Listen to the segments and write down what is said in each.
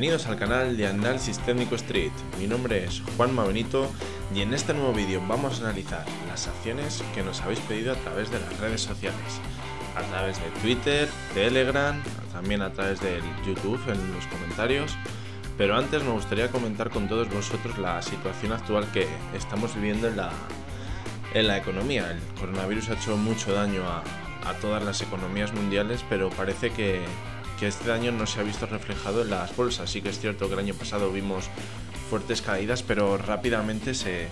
Bienvenidos al canal de Andal Técnico Street, mi nombre es Juan Benito y en este nuevo vídeo vamos a analizar las acciones que nos habéis pedido a través de las redes sociales, a través de Twitter, Telegram, también a través de YouTube en los comentarios, pero antes me gustaría comentar con todos vosotros la situación actual que estamos viviendo en la, en la economía. El coronavirus ha hecho mucho daño a, a todas las economías mundiales, pero parece que que este año no se ha visto reflejado en las bolsas. Sí que es cierto que el año pasado vimos fuertes caídas, pero rápidamente se,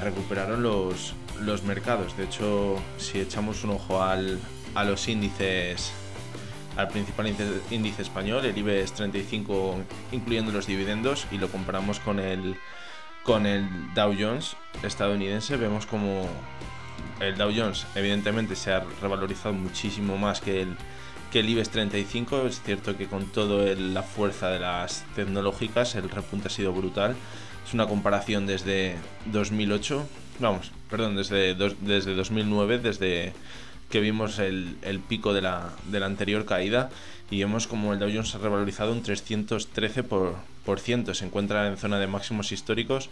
recuperaron los, los mercados. De hecho, si echamos un ojo al, a los índices, al principal índice, español, el IBEX 35, incluyendo los dividendos, y lo comparamos con el, con el Dow Jones estadounidense, vemos como el Dow Jones evidentemente se ha revalorizado muchísimo más que el, que el IBEX 35. Es cierto que con toda la fuerza de las tecnológicas el repunte ha sido brutal. Es una comparación desde 2008, vamos, perdón, desde, desde 2009, desde que vimos el, pico de la, anterior caída y vemos como el Dow Jones ha revalorizado un 313%, por, ciento. se encuentra en zona de máximos históricos,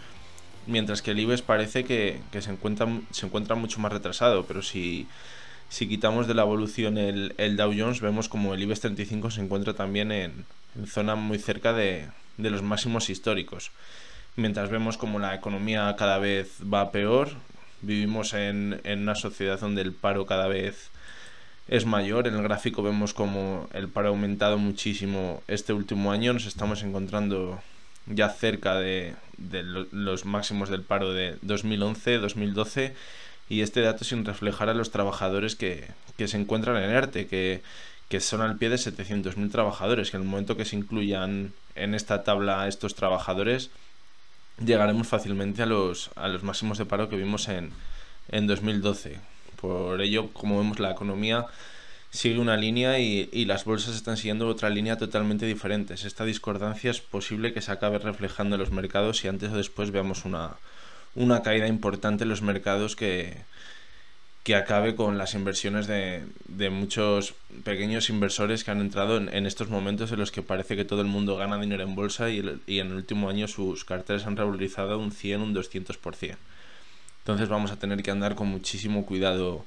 mientras que el IBEX parece que, se, encuentra, se encuentra mucho más retrasado, pero si si quitamos de la evolución el, el Dow Jones, vemos como el IBEX 35 se encuentra también en, zona muy cerca de, los máximos históricos. Mientras vemos como la economía cada vez va peor, vivimos en, en, una sociedad donde el paro cada vez es mayor. En el gráfico vemos como el paro ha aumentado muchísimo este último año. Nos estamos encontrando ya cerca de, de los máximos del paro de 2011, 2012 y este dato sin reflejar a los trabajadores que, se encuentran en ERTE, que, que son al pie de 700.000 trabajadores, que en el momento que se incluyan en esta tabla estos trabajadores, llegaremos fácilmente a los, a los máximos de paro que vimos en, en 2012. Por ello, como vemos, la economía sigue una línea y, y, las bolsas están siguiendo otra línea totalmente diferente. Esta discordancia es posible que se acabe reflejando en los mercados y antes o después veamos una, una caída importante en los mercados que, que acabe con las inversiones de, de muchos pequeños inversores que han entrado en, estos momentos en los que parece que todo el mundo gana dinero en bolsa y, en el último año sus carteles han revalorizado un 100, un 200%. Entonces vamos a tener que andar con muchísimo cuidado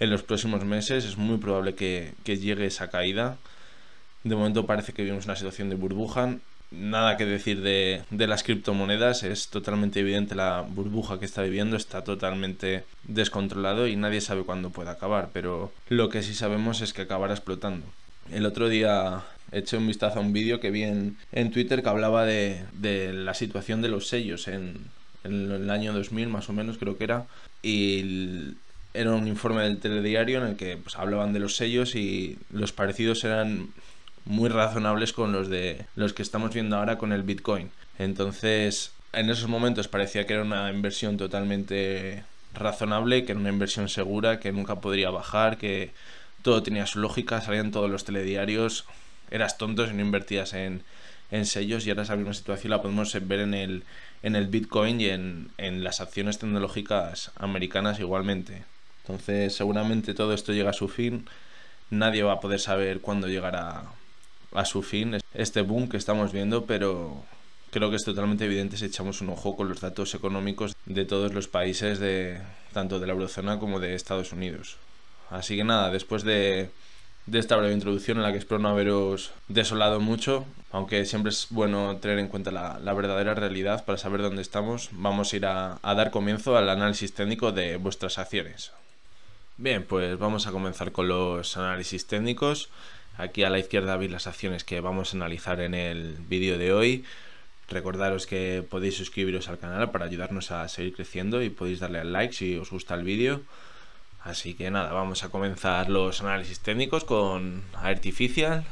en los próximos meses. Es muy probable que, que llegue esa caída. De momento parece que vivimos una situación de burbuja nada que decir de, de, las criptomonedas. Es totalmente evidente la burbuja que está viviendo, está totalmente descontrolado y nadie sabe cuándo puede acabar, pero lo que sí sabemos es que acabará explotando. El otro día eché un vistazo a un vídeo que vi en, Twitter que hablaba de, la situación de los sellos en, el año 2000 más o menos creo que era y era un informe del telediario en el que pues, hablaban de los sellos y los parecidos eran muy razonables con los de los que estamos viendo ahora con el Bitcoin. Entonces, en esos momentos parecía que era una inversión totalmente razonable, que era una inversión segura, que nunca podría bajar, que todo tenía su lógica, salían todos los telediarios, eras tonto si no invertías en, sellos y ahora esa misma situación la podemos ver en el, en el Bitcoin y en, en las acciones tecnológicas americanas igualmente. Entonces seguramente todo esto llega a su fin, nadie va a poder saber cuándo llegará a su fin este boom que estamos viendo, pero creo que es totalmente evidente si echamos un ojo con los datos económicos de todos los países, de, tanto de la eurozona como de Estados Unidos. Así que nada, después de, esta breve introducción en la que espero no haberos desolado mucho, aunque siempre es bueno tener en cuenta la, verdadera realidad para saber dónde estamos, vamos a ir a dar comienzo al análisis técnico de vuestras acciones. Bien, pues vamos a comenzar con los análisis técnicos. Aquí a la izquierda veis las acciones que vamos a analizar en el vídeo de hoy. Recordaros que podéis suscribiros al canal para ayudarnos a seguir creciendo y podéis darle al like si os gusta el vídeo. Así que nada, vamos a comenzar los análisis técnicos con Artificial.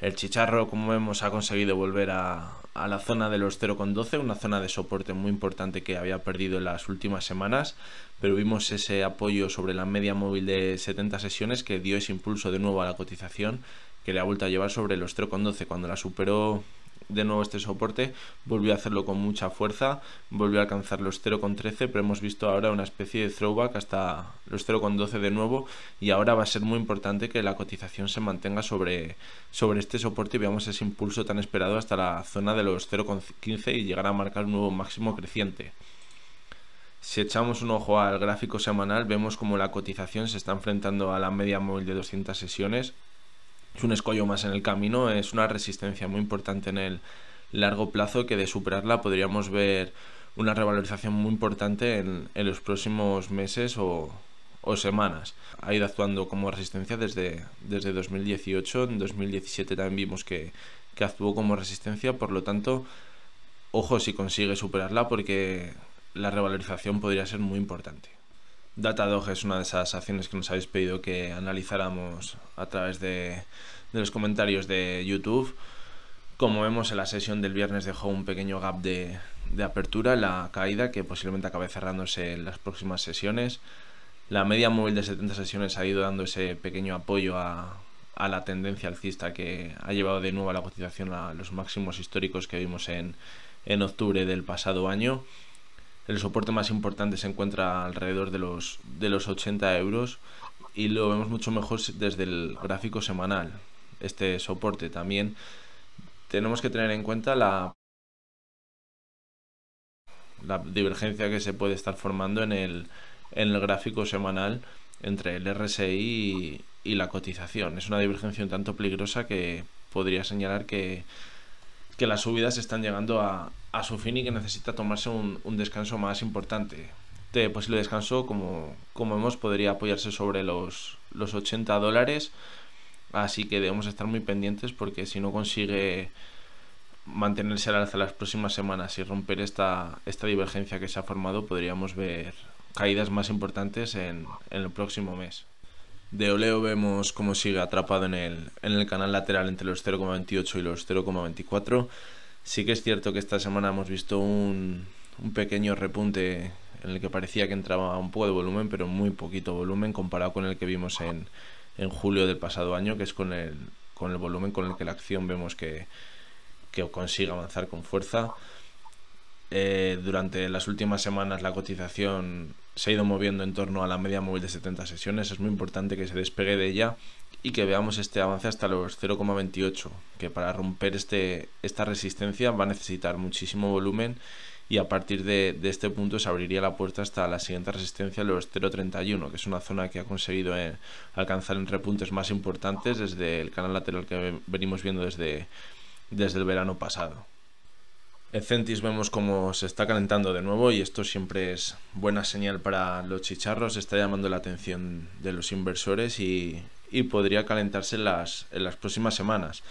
El chicharro, como vemos, ha conseguido volver a, a la zona de los 0,12, una zona de soporte muy importante que había perdido en las últimas semanas, pero vimos ese apoyo sobre la media móvil de 70 sesiones que dio ese impulso de nuevo a la cotización que le ha vuelto a llevar sobre los 0,12 cuando la superó de nuevo este soporte, volvió a hacerlo con mucha fuerza, volvió a alcanzar los 0,13, pero hemos visto ahora una especie de throwback hasta los 0,12 de nuevo y ahora va a ser muy importante que la cotización se mantenga sobre, sobre este soporte y veamos ese impulso tan esperado hasta la zona de los 0,15 y llegar a marcar un nuevo máximo creciente. Si echamos un ojo al gráfico semanal, vemos como la cotización se está enfrentando a la media móvil de 200 sesiones, es un escollo más en el camino, es una resistencia muy importante en el largo plazo que de superarla podríamos ver una revalorización muy importante en, los próximos meses o, o, semanas. Ha ido actuando como resistencia desde, desde 2018, en 2017 también vimos que, que actuó como resistencia, por lo tanto, ojo si consigue superarla porque la revalorización podría ser muy importante. Datadog es una de esas acciones que nos habéis pedido que analizáramos a través de, los comentarios de YouTube. Como vemos en la sesión del viernes dejó un pequeño gap de, apertura, la caída que posiblemente acabe cerrándose en las próximas sesiones. La media móvil de 70 sesiones ha ido dando ese pequeño apoyo a, la tendencia alcista que ha llevado de nuevo a la cotización a los máximos históricos que vimos en octubre del pasado año. El soporte más importante se encuentra alrededor de los, de los 80 euros y lo vemos mucho mejor desde el gráfico semanal. Este soporte también tenemos que tener en cuenta la, la divergencia que se puede estar formando en el, en el gráfico semanal entre el RSI y, la cotización. Es una divergencia un tanto peligrosa que podría señalar que las subidas están llegando a, a su fin y que necesita tomarse un, descanso más importante. De posible pues, descanso, como, vemos, podría apoyarse sobre los, 80 dólares. Así que debemos estar muy pendientes porque si no consigue mantenerse al alza las próximas semanas y romper esta, divergencia que se ha formado, podríamos ver caídas más importantes en, el próximo mes. De Oleo vemos cómo sigue atrapado en el, en el canal lateral entre los 0,28 y los 0,24. Sí que es cierto que esta semana hemos visto un, un pequeño repunte en el que parecía que entraba un poco de volumen, pero muy poquito volumen comparado con el que vimos en, en julio del pasado año, que es con el, con el volumen con el que la acción vemos que, que consigue avanzar con fuerza. Eh, durante las últimas semanas la cotización se ha ido moviendo en torno a la media móvil de 70 sesiones. Es muy importante que se despegue de ella y que veamos este avance hasta los 0,28, que para romper este, esta resistencia va a necesitar muchísimo volumen y a partir de, este punto se abriría la puerta hasta la siguiente resistencia, los 0,31, que es una zona que ha conseguido eh, alcanzar entre repuntes más importantes desde el canal lateral que venimos viendo desde, desde el verano pasado. En Centis vemos cómo se está calentando de nuevo y esto siempre es buena señal para los chicharros, está llamando la atención de los inversores y, podría calentarse en las, en las próximas semanas.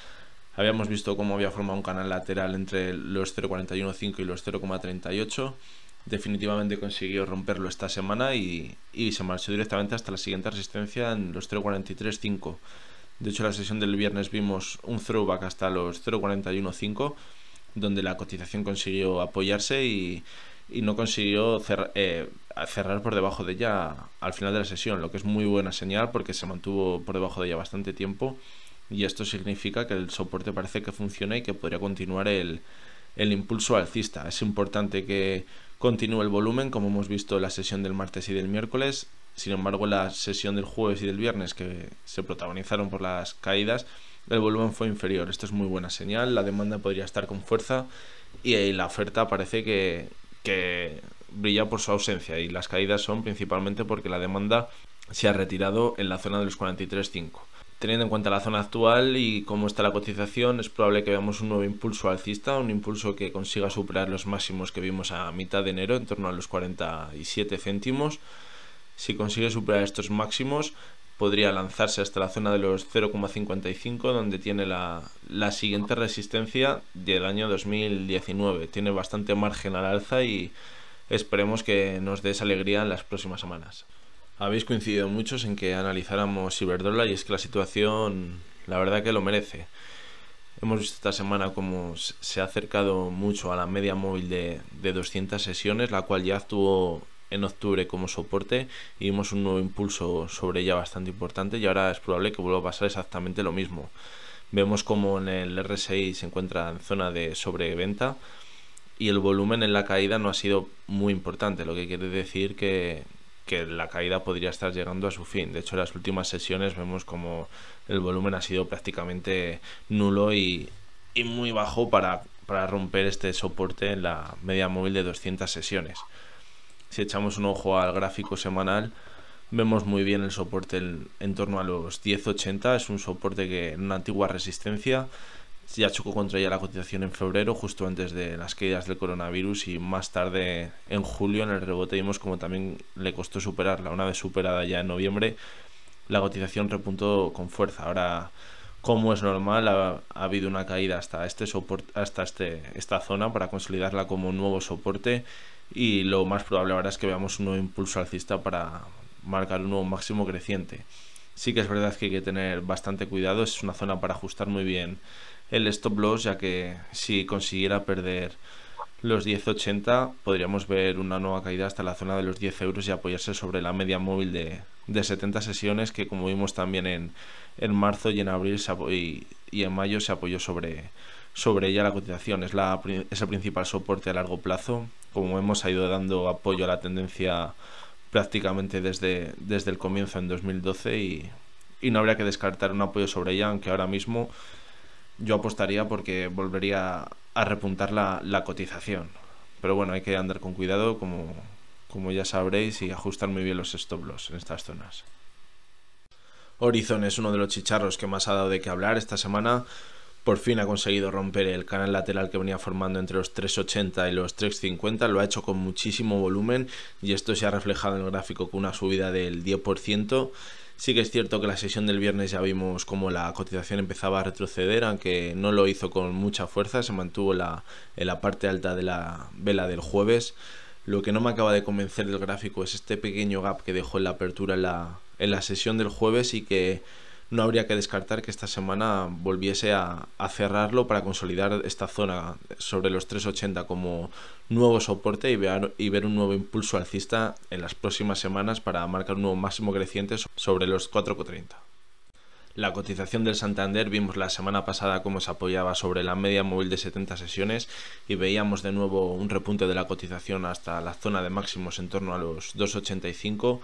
Habíamos visto cómo había formado un canal lateral entre los 0,415 y los 0,38. Definitivamente consiguió romperlo esta semana y, y se marchó directamente hasta la siguiente resistencia en los 0,435. De hecho, en la sesión del viernes vimos un throwback hasta los 0,415 donde la cotización consiguió apoyarse y, no consiguió eh, cerrar, por debajo de ella al final de la sesión, lo que es muy buena señal porque se mantuvo por debajo de ella bastante tiempo y esto significa que el soporte parece que funciona y que podría continuar el, el impulso alcista. Es importante que continúe el volumen, como hemos visto en la sesión del martes y del miércoles. Sin embargo, la sesión del jueves y del viernes, que se protagonizaron por las caídas, el volumen fue inferior. Esto es muy buena señal, la demanda podría estar con fuerza y la oferta parece que, que brilla por su ausencia y las caídas son principalmente porque la demanda se ha retirado en la zona de los 43.5. Teniendo en cuenta la zona actual y cómo está la cotización, es probable que veamos un nuevo impulso alcista, un impulso que consiga superar los máximos que vimos a mitad de enero, en torno a los 47 céntimos. Si consigue superar estos máximos, podría lanzarse hasta la zona de los 0,55 donde tiene la, siguiente resistencia del año 2019. Tiene bastante margen al alza y esperemos que nos dé esa alegría en las próximas semanas. Habéis coincidido muchos en que analizáramos Iberdrola y es que la situación la verdad que lo merece. Hemos visto esta semana como se ha acercado mucho a la media móvil de, de 200 sesiones, la cual ya estuvo en octubre como soporte y vimos un nuevo impulso sobre ella bastante importante y ahora es probable que vuelva a pasar exactamente lo mismo. Vemos como en el RSI se encuentra en zona de sobreventa y el volumen en la caída no ha sido muy importante, lo que quiere decir que, la caída podría estar llegando a su fin. De hecho, en las últimas sesiones vemos como el volumen ha sido prácticamente nulo y, muy bajo para romper este soporte en la media móvil de 200 sesiones si echamos un ojo al gráfico semanal, vemos muy bien el soporte en, torno a los 10.80. Es un soporte que en una antigua resistencia ya chocó contra ella la cotización en febrero, justo antes de las caídas del coronavirus y más tarde en julio en el rebote vimos como también le costó superarla. Una vez superada ya en noviembre, la cotización repuntó con fuerza. Ahora, como es normal, ha, habido una caída hasta este soporte, hasta este, esta zona para consolidarla como un nuevo soporte y lo más probable ahora es que veamos un nuevo impulso alcista para marcar un nuevo máximo creciente. Sí que es verdad que hay que tener bastante cuidado, es una zona para ajustar muy bien el stop loss, ya que si consiguiera perder los 10.80 podríamos ver una nueva caída hasta la zona de los 10 euros y apoyarse sobre la media móvil de, 70 sesiones que como vimos también en, marzo y en abril y en mayo se apoyó sobre, sobre ella la cotización. Es, la, el principal soporte a largo plazo. Como hemos ido dando apoyo a la tendencia prácticamente desde, desde el comienzo en 2012 y, no habría que descartar un apoyo sobre ella, aunque ahora mismo yo apostaría porque volvería a repuntar la, la cotización. Pero bueno, hay que andar con cuidado, como, como ya sabréis, y ajustar muy bien los stop loss en estas zonas. Horizon es uno de los chicharros que más ha dado de qué hablar esta semana por fin ha conseguido romper el canal lateral que venía formando entre los 3,80 y los 3,50, lo ha hecho con muchísimo volumen y esto se ha reflejado en el gráfico con una subida del 10%. Sí que es cierto que la sesión del viernes ya vimos como la cotización empezaba a retroceder, aunque no lo hizo con mucha fuerza, se mantuvo en la parte alta de la vela del jueves. Lo que no me acaba de convencer del gráfico es este pequeño gap que dejó en la apertura la, en la sesión del jueves y que no habría que descartar que esta semana volviese a, cerrarlo para consolidar esta zona sobre los 3.80 como nuevo soporte y ver, y ver un nuevo impulso alcista en las próximas semanas para marcar un nuevo máximo creciente sobre los 4.30. La cotización del Santander vimos la semana pasada cómo se apoyaba sobre la media móvil de 70 sesiones y veíamos de nuevo un repunte de la cotización hasta la zona de máximos en torno a los 285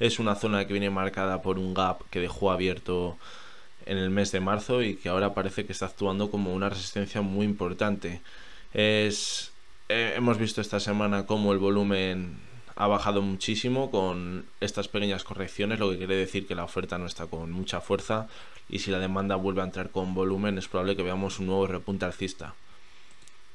es una zona que viene marcada por un gap que dejó abierto en el mes de marzo y que ahora parece que está actuando como una resistencia muy importante. Eh, hemos visto esta semana cómo el volumen ha bajado muchísimo con estas pequeñas correcciones, lo que quiere decir que la oferta no está con mucha fuerza y si la demanda vuelve a entrar con volumen es probable que veamos un nuevo repunte alcista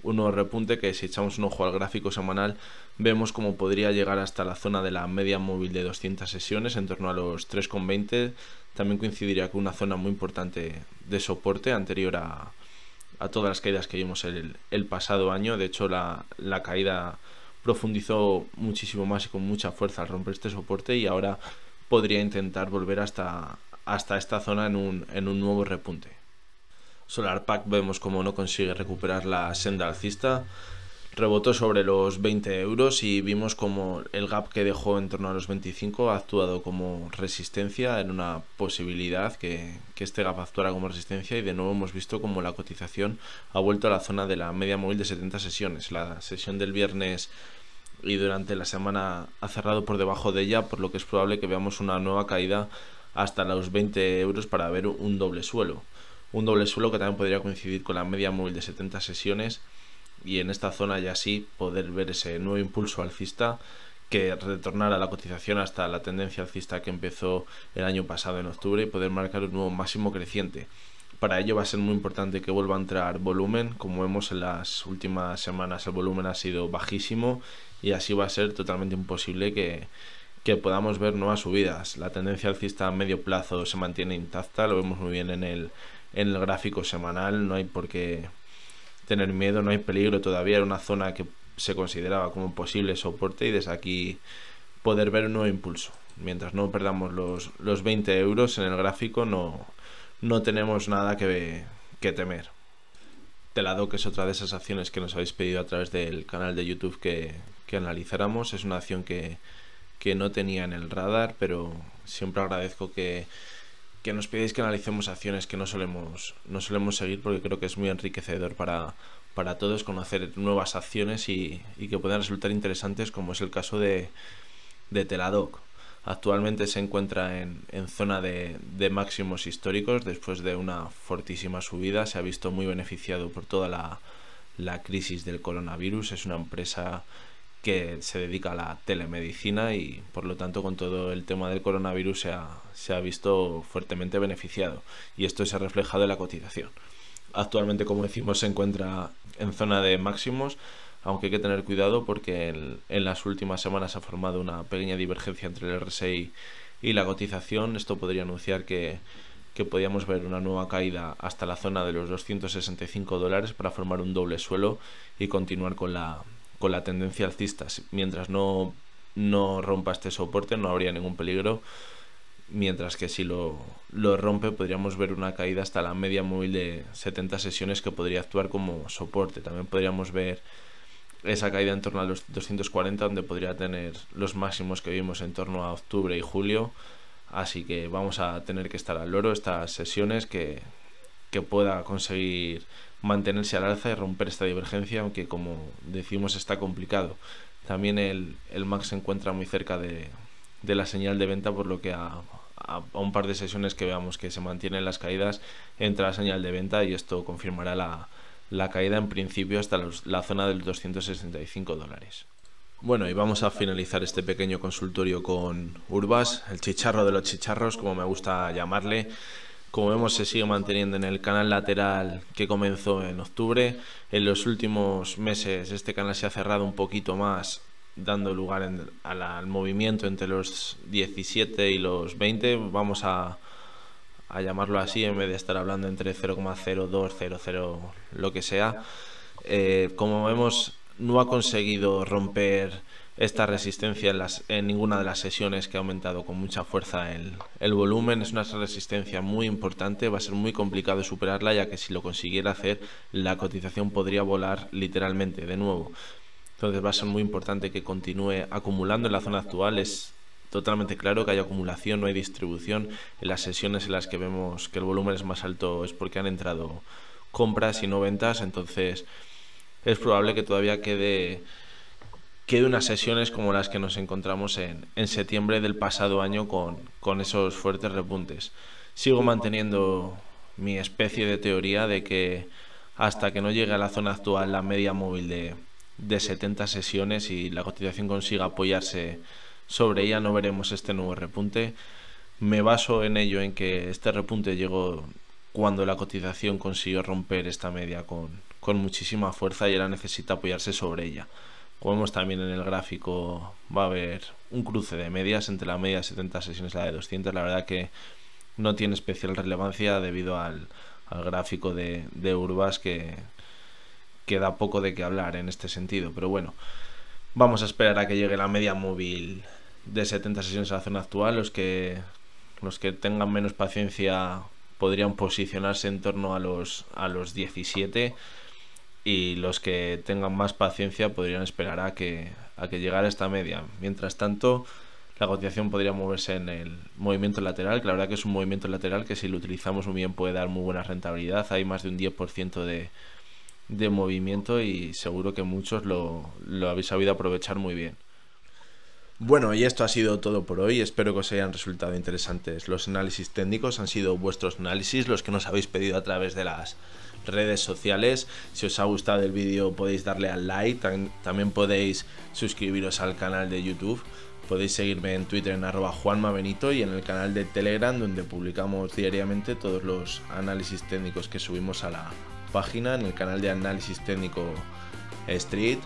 un nuevo repunte que si echamos un ojo al gráfico semanal vemos como podría llegar hasta la zona de la media móvil de 200 sesiones en torno a los 3,20 también coincidiría con una zona muy importante de soporte anterior a, todas las caídas que vimos el, pasado año de hecho la, caída profundizó muchísimo más y con mucha fuerza al romper este soporte y ahora podría intentar volver hasta, hasta esta zona en en un nuevo repunte Pack vemos como no consigue recuperar la senda alcista. Rebotó sobre los 20 euros y vimos como el gap que dejó en torno a los 25 ha actuado como resistencia en una posibilidad que, que este gap actuara como resistencia y de nuevo hemos visto como la cotización ha vuelto a la zona de la media móvil de 70 sesiones. La sesión del viernes y durante la semana ha cerrado por debajo de ella, por lo que es probable que veamos una nueva caída hasta los 20 euros para ver un doble suelo un doble suelo que también podría coincidir con la media móvil de 70 sesiones y en esta zona ya sí poder ver ese nuevo impulso alcista que retornara la cotización hasta la tendencia alcista que empezó el año pasado en octubre y poder marcar un nuevo máximo creciente. Para ello va a ser muy importante que vuelva a entrar volumen, como vemos en las últimas semanas el volumen ha sido bajísimo y así va a ser totalmente imposible que, que podamos ver nuevas subidas. La tendencia alcista a medio plazo se mantiene intacta, lo vemos muy bien en el, en el gráfico semanal, no hay por qué tener miedo, no hay peligro todavía, era una zona que se consideraba como un posible soporte y desde aquí poder ver un nuevo impulso. Mientras no perdamos los, los 20 euros en el gráfico no, no tenemos nada que, que temer. Telado, que es otra de esas acciones que nos habéis pedido a través del canal de YouTube que, que analizáramos, es una acción que, que no tenía en el radar, pero siempre agradezco que que nos pidáis que analicemos acciones que no solemos, no solemos seguir porque creo que es muy enriquecedor para, para todos conocer nuevas acciones y, que puedan resultar interesantes como es el caso de, de Teladoc. Actualmente se encuentra en, zona de, de, máximos históricos después de una fortísima subida. Se ha visto muy beneficiado por toda la, la crisis del coronavirus. Es una empresa que se dedica a la telemedicina y por lo tanto con todo el tema del coronavirus se ha, visto fuertemente beneficiado y esto se ha reflejado en la cotización. Actualmente, como decimos, se encuentra en zona de máximos, aunque hay que tener cuidado porque en, las últimas semanas ha formado una pequeña divergencia entre el RSI y la cotización. Esto podría anunciar que, que podíamos ver una nueva caída hasta la zona de los 265 dólares para formar un doble suelo y continuar con la con la tendencia alcista. Mientras no, no rompa este soporte no habría ningún peligro. Mientras que si lo, lo rompe podríamos ver una caída hasta la media móvil de 70 sesiones que podría actuar como soporte. También podríamos ver esa caída en torno a los 240 donde podría tener los máximos que vimos en torno a octubre y julio. Así que vamos a tener que estar al loro estas sesiones que que pueda conseguir mantenerse al alza y romper esta divergencia, aunque como decimos está complicado. También el, el MAC se encuentra muy cerca de, de, la señal de venta, por lo que a, un par de sesiones que veamos que se mantienen las caídas, entra la señal de venta y esto confirmará la, caída en principio hasta la zona del 265 dólares. Bueno, y vamos a finalizar este pequeño consultorio con Urbas, el chicharro de los chicharros, como me gusta llamarle. Como vemos se sigue manteniendo en el canal lateral que comenzó en octubre. En los últimos meses este canal se ha cerrado un poquito más dando lugar al, movimiento entre los 17 y los 20. Vamos a, llamarlo así en vez de estar hablando entre 0,02, lo que sea. Eh, como vemos no ha conseguido romper esta resistencia en, ninguna de las sesiones que ha aumentado con mucha fuerza el, el, volumen. Es una resistencia muy importante, va a ser muy complicado superarla ya que si lo consiguiera hacer la cotización podría volar literalmente de nuevo. Entonces va a ser muy importante que continúe acumulando en la zona actual. Es totalmente claro que hay acumulación, no hay distribución. En las sesiones en las que vemos que el volumen es más alto es porque han entrado compras y no ventas, entonces es probable que todavía quede que de unas sesiones como las que nos encontramos en, en septiembre del pasado año con, con esos fuertes repuntes. Sigo manteniendo mi especie de teoría de que hasta que no llegue a la zona actual la media móvil de, de 70 sesiones y la cotización consiga apoyarse sobre ella, no veremos este nuevo repunte. Me baso en ello, en que este repunte llegó cuando la cotización consiguió romper esta media con, con muchísima fuerza y ahora necesita apoyarse sobre ella. Como vemos también en el gráfico, va a haber un cruce de medias entre la media de 70 sesiones y la de 200. La verdad que no tiene especial relevancia debido al, gráfico de, Urbas que, queda da poco de qué hablar en este sentido. Pero bueno, vamos a esperar a que llegue la media móvil de 70 sesiones a la zona actual. Los que, los que tengan menos paciencia podrían posicionarse en torno a los, a los 17 y los que tengan más paciencia podrían esperar a que, a que llegara esta media. Mientras tanto, la cotización podría moverse en el movimiento lateral, que la verdad que es un movimiento lateral que si lo utilizamos muy bien puede dar muy buena rentabilidad. Hay más de un 10% de, de movimiento y seguro que muchos lo, lo habéis sabido aprovechar muy bien. Bueno, y esto ha sido todo por hoy. Espero que os hayan resultado interesantes los análisis técnicos. Han sido vuestros análisis, los que nos habéis pedido a través de las redes sociales. Si os ha gustado el vídeo podéis darle al like. también podéis suscribiros al canal de YouTube. Podéis seguirme en Twitter en arroba juanmabenito y en el canal de Telegram donde publicamos diariamente todos los análisis técnicos que subimos a la página, en el canal de análisis técnico Street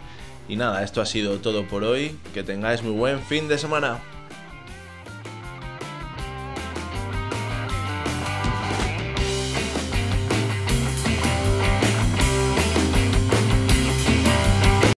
y nada, esto ha sido todo por hoy. Que tengáis muy buen fin de semana.